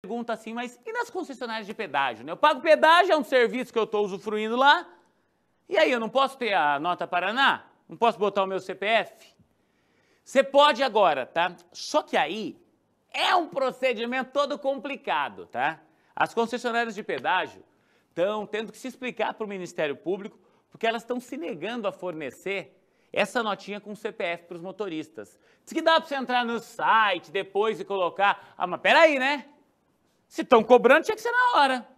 pergunta assim, mas e nas concessionárias de pedágio? Né? Eu pago pedágio, é um serviço que eu estou usufruindo lá, e aí eu não posso ter a nota Paraná? Não posso botar o meu CPF? Você pode agora, tá? Só que aí é um procedimento todo complicado, tá? As concessionárias de pedágio estão tendo que se explicar para o Ministério Público porque elas estão se negando a fornecer essa notinha com CPF para os motoristas. Diz que dá para você entrar no site depois e colocar. Ah, mas peraí, né? Se estão cobrando, tinha que ser na hora.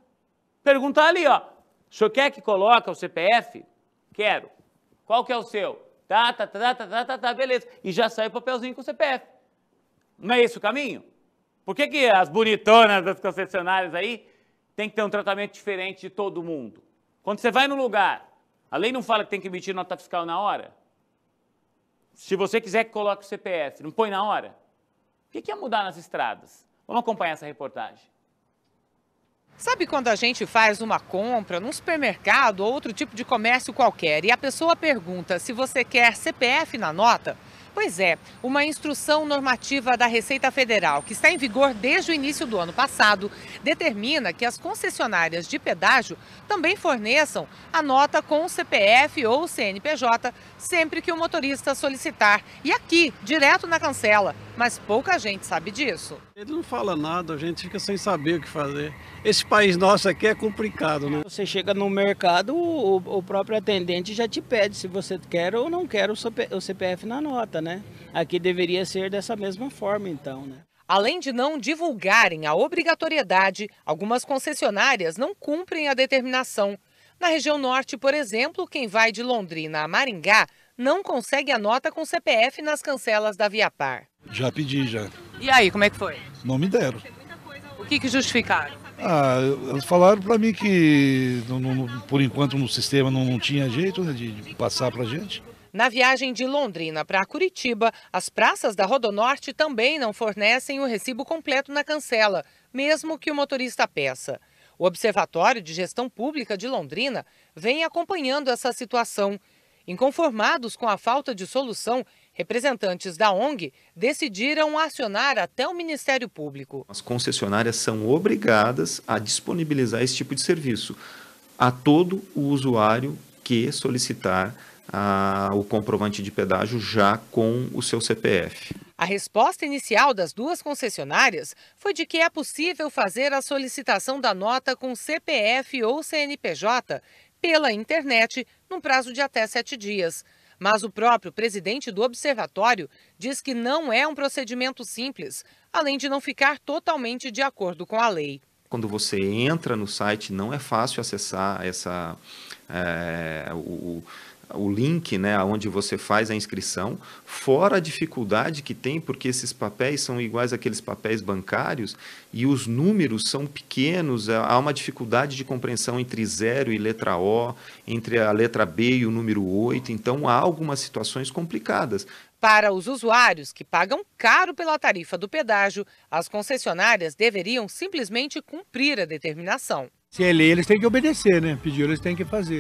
Perguntar ali, ó. O senhor quer que coloque o CPF? Quero. Qual que é o seu? Tá, tá, tá, tá, tá, tá, tá, beleza. E já sai o papelzinho com o CPF. Não é esse o caminho? Por que, que as bonitonas das concessionárias aí tem que ter um tratamento diferente de todo mundo? Quando você vai no lugar, a lei não fala que tem que emitir nota fiscal na hora? Se você quiser que coloque o CPF, não põe na hora? O que, que ia mudar nas estradas? Vamos acompanhar essa reportagem. Sabe quando a gente faz uma compra num supermercado ou outro tipo de comércio qualquer e a pessoa pergunta se você quer CPF na nota? Pois é, uma instrução normativa da Receita Federal, que está em vigor desde o início do ano passado, determina que as concessionárias de pedágio também forneçam a nota com CPF ou CNPJ sempre que o motorista solicitar. E aqui, direto na cancela mas pouca gente sabe disso. Ele não fala nada, a gente fica sem saber o que fazer. Esse país nosso aqui é complicado, né? Você chega no mercado, o, o próprio atendente já te pede se você quer ou não quer o CPF na nota, né? Aqui deveria ser dessa mesma forma, então, né? Além de não divulgarem a obrigatoriedade, algumas concessionárias não cumprem a determinação. Na região norte, por exemplo, quem vai de Londrina a Maringá não consegue a nota com CPF nas cancelas da Viapar. Já pedi, já. E aí, como é que foi? Não me deram. O que, que justificaram? Ah, falaram para mim que por enquanto no sistema não, não tinha jeito né, de, de passar para gente. Na viagem de Londrina para Curitiba, as praças da Rodonorte também não fornecem o recibo completo na cancela, mesmo que o motorista peça. O Observatório de Gestão Pública de Londrina vem acompanhando essa situação Inconformados com a falta de solução, representantes da ONG decidiram acionar até o Ministério Público. As concessionárias são obrigadas a disponibilizar esse tipo de serviço a todo o usuário que solicitar ah, o comprovante de pedágio já com o seu CPF. A resposta inicial das duas concessionárias foi de que é possível fazer a solicitação da nota com CPF ou CNPJ, pela internet num prazo de até sete dias. Mas o próprio presidente do observatório diz que não é um procedimento simples, além de não ficar totalmente de acordo com a lei. Quando você entra no site, não é fácil acessar essa, é, o, o link, né, onde você faz a inscrição, fora a dificuldade que tem, porque esses papéis são iguais àqueles papéis bancários e os números são pequenos, há uma dificuldade de compreensão entre zero e letra O, entre a letra B e o número 8, então há algumas situações complicadas. Para os usuários que pagam caro pela tarifa do pedágio, as concessionárias deveriam simplesmente cumprir a determinação. Se é lei, eles têm que obedecer, né? Pediu, eles têm que fazer.